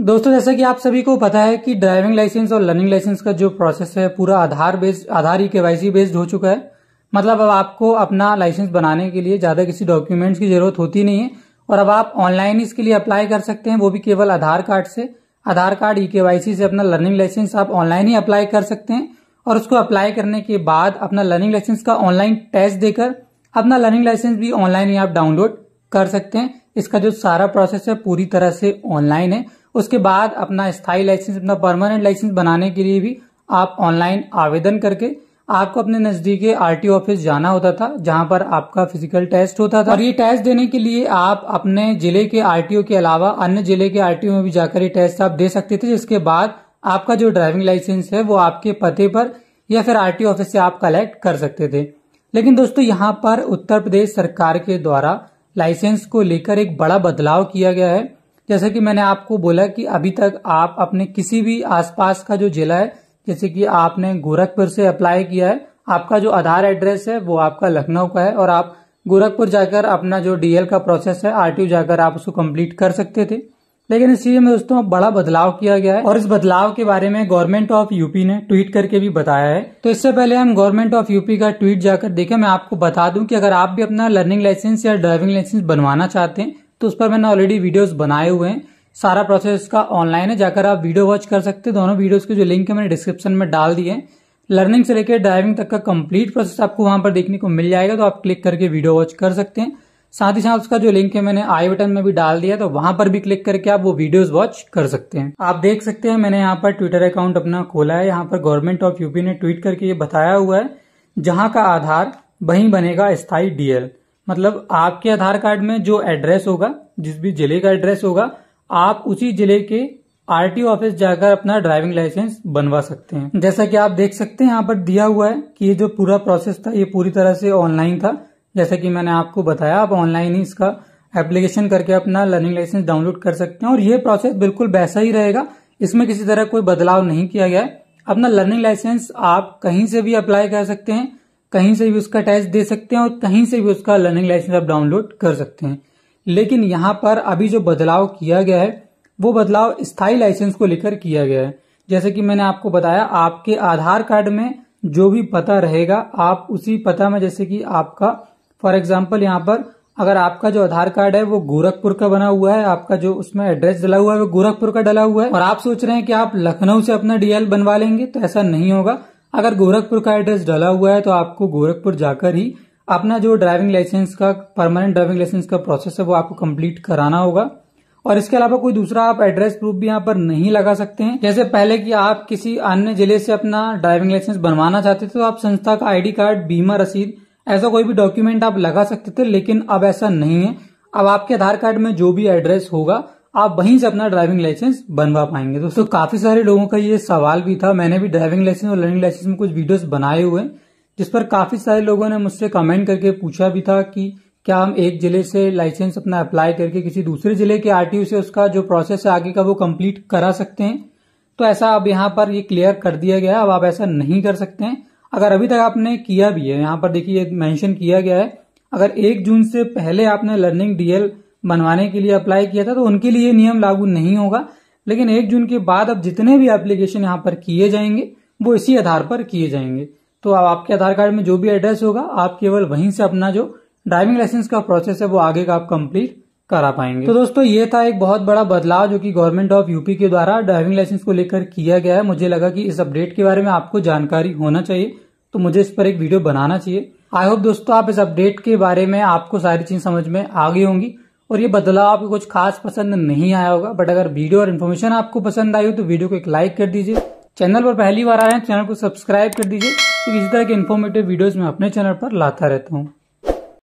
दोस्तों जैसा कि आप सभी को पता है कि ड्राइविंग लाइसेंस और लर्निंग लाइसेंस का जो प्रोसेस है पूरा Aadhaar based Aadhaar e KYC based हो चुका है मतलब अब आपको अपना लाइसेंस बनाने के लिए ज्यादा किसी डॉक्यूमेंट्स की जरूरत होती नहीं है और अब आप ऑनलाइन इसके लिए अप्लाई कर सकते हैं वो भी केवल आधार कार्ड से आधार कार्ड ई के से अपना लर्निंग लाइसेंस आप ऑनलाइन ही अप्लाई कर सकते हैं और उसको अप्लाई करने के बाद अपना लर्निंग लाइसेंस का ऑनलाइन टेस्ट देकर अपना लर्निंग लाइसेंस भी ऑनलाइन ही आप डाउनलोड कर सकते हैं इसका जो सारा प्रोसेस है पूरी तरह से ऑनलाइन है उसके बाद अपना स्थायी लाइसेंस अपना परमानेंट लाइसेंस बनाने के लिए भी आप ऑनलाइन आवेदन करके आपको अपने नजदीकी आरटीओ ऑफिस जाना होता था जहां पर आपका फिजिकल टेस्ट होता था और ये टेस्ट देने के लिए आप अपने जिले के आरटीओ के अलावा अन्य जिले के आरटीओ में भी जाकर ये टेस्ट आप दे सकते थे जिसके बाद आपका जो ड्राइविंग लाइसेंस है वो आपके पते पर या फिर आरटीओ ऑफिस से आप कलेक्ट कर सकते थे लेकिन दोस्तों यहाँ पर उत्तर प्रदेश सरकार के द्वारा लाइसेंस को लेकर एक बड़ा बदलाव किया गया है जैसे कि मैंने आपको बोला कि अभी तक आप अपने किसी भी आसपास का जो जिला है जैसे कि आपने गोरखपुर से अप्लाई किया है आपका जो आधार एड्रेस है वो आपका लखनऊ का है और आप गोरखपुर जाकर अपना जो डीएल का प्रोसेस है आरटीओ जाकर आप उसको कंप्लीट कर सकते थे लेकिन इस चीज में दोस्तों बड़ा बदलाव किया गया है और इस बदलाव के बारे में गवर्नमेंट ऑफ यूपी ने ट्वीट करके भी बताया है तो इससे पहले हम गवर्नमेंट ऑफ यूपी का ट्वीट जाकर देखें मैं आपको बता दूं कि अगर आप भी अपना लर्निंग लाइसेंस या ड्राइविंग लाइसेंस बनवाना चाहते हैं तो उस पर मैंने ऑलरेडी वीडियोस बनाए हुए हैं सारा प्रोसेस का ऑनलाइन है जाकर आप वीडियो वॉच कर सकते हैं दोनों वीडियोस के जो लिंक है मैंने डिस्क्रिप्शन में डाल दिए लर्निंग से लेकर ड्राइविंग तक का कंप्लीट प्रोसेस आपको वहां पर देखने को मिल जाएगा तो आप क्लिक करके वीडियो वॉच कर सकते हैं साथ ही साथ उसका जो लिंक है मैंने आई बटन में भी डाल दिया तो वहां पर भी क्लिक करके आप वो वीडियोस वॉच कर सकते हैं आप देख सकते हैं मैंने यहाँ पर ट्विटर अकाउंट अपना खोला है यहाँ पर गवर्नमेंट ऑफ यूपी ने ट्वीट करके ये बताया हुआ है जहां का आधार वहीं बनेगा स्थायी डीएल मतलब आपके आधार कार्ड में जो एड्रेस होगा जिस भी जिले का एड्रेस होगा आप उसी जिले के आरटीओ ऑफिस जाकर अपना ड्राइविंग लाइसेंस बनवा सकते हैं जैसा कि आप देख सकते हैं यहाँ पर दिया हुआ है कि ये जो पूरा प्रोसेस था ये पूरी तरह से ऑनलाइन था जैसा कि मैंने आपको बताया आप ऑनलाइन ही इसका एप्लीकेशन करके अपना लर्निंग लाइसेंस डाउनलोड कर सकते हैं और ये प्रोसेस बिल्कुल वैसा ही रहेगा इसमें किसी तरह कोई बदलाव नहीं किया गया है अपना लर्निंग लाइसेंस आप कहीं से भी अप्लाई कर सकते हैं कहीं से भी उसका टैक्स दे सकते हैं और कहीं से भी उसका लर्निंग लाइसेंस आप डाउनलोड कर सकते हैं लेकिन यहाँ पर अभी जो बदलाव किया गया है वो बदलाव स्थायी लाइसेंस को लेकर किया गया है जैसे कि मैंने आपको बताया आपके आधार कार्ड में जो भी पता रहेगा आप उसी पता में जैसे कि आपका फॉर एग्जाम्पल यहाँ पर अगर आपका जो आधार कार्ड है वो गोरखपुर का बना हुआ है आपका जो उसमें एड्रेस डला हुआ है वो गोरखपुर का डला हुआ है और आप सोच रहे हैं कि आप लखनऊ से अपना डीएल बनवा लेंगे तो ऐसा नहीं होगा अगर गोरखपुर का एड्रेस डाला हुआ है तो आपको गोरखपुर जाकर ही अपना जो ड्राइविंग लाइसेंस का परमानेंट ड्राइविंग लाइसेंस का प्रोसेस है वो आपको कंप्लीट कराना होगा और इसके अलावा कोई दूसरा आप एड्रेस प्रूफ भी यहाँ पर नहीं लगा सकते हैं जैसे पहले कि आप किसी अन्य जिले से अपना ड्राइविंग लाइसेंस बनवाना चाहते थे तो आप संस्था का आईडी कार्ड बीमा रसीद ऐसा कोई भी डॉक्यूमेंट आप लगा सकते थे लेकिन अब ऐसा नहीं है अब आपके आधार कार्ड में जो भी एड्रेस होगा आप वहीं से अपना ड्राइविंग लाइसेंस बनवा पाएंगे दोस्तों काफी सारे लोगों का ये सवाल भी था मैंने भी ड्राइविंग लाइसेंस और लर्निंग लाइसेंस में कुछ वीडियोस बनाए हुए हैं जिस पर काफी सारे लोगों ने मुझसे कमेंट करके पूछा भी था कि क्या हम एक जिले से लाइसेंस अपना अप्लाई करके किसी दूसरे जिले के आर से उसका जो प्रोसेस है आगे का वो कम्प्लीट करा सकते हैं तो ऐसा अब यहाँ पर ये क्लियर कर दिया गया है अब आप ऐसा नहीं कर सकते हैं अगर अभी तक आपने किया भी है यहाँ पर देखिए मैंशन किया गया है अगर एक जून से पहले आपने लर्निंग डीएल बनवाने के लिए अप्लाई किया था तो उनके लिए नियम लागू नहीं होगा लेकिन एक जून के बाद अब जितने भी एप्लीकेशन यहाँ पर किए जाएंगे वो इसी आधार पर किए जाएंगे तो अब आपके आधार कार्ड में जो भी एड्रेस होगा आप केवल वहीं से अपना जो ड्राइविंग लाइसेंस का प्रोसेस है वो आगे का आप कंप्लीट करा पाएंगे तो दोस्तों ये था एक बहुत बड़ा बदलाव जो कि गवर्नमेंट ऑफ यूपी के द्वारा ड्राइविंग लाइसेंस को लेकर किया गया है मुझे लगा कि इस अपडेट के बारे में आपको जानकारी होना चाहिए तो मुझे इस पर एक वीडियो बनाना चाहिए आई होप दोस्तों आप इस अपडेट के बारे में आपको सारी चीज समझ में आ गई होंगी और ये बदलाव आपको कुछ खास पसंद नहीं आया होगा बट अगर वीडियो और इन्फॉर्मेशन आपको पसंद आई हो तो वीडियो को एक लाइक कर दीजिए चैनल पर पहली बार आए हैं चैनल को सब्सक्राइब कर दीजिए तो इसी तरह के इन्फॉर्मेटिव वीडियोज मैं अपने चैनल पर लाता रहता हूँ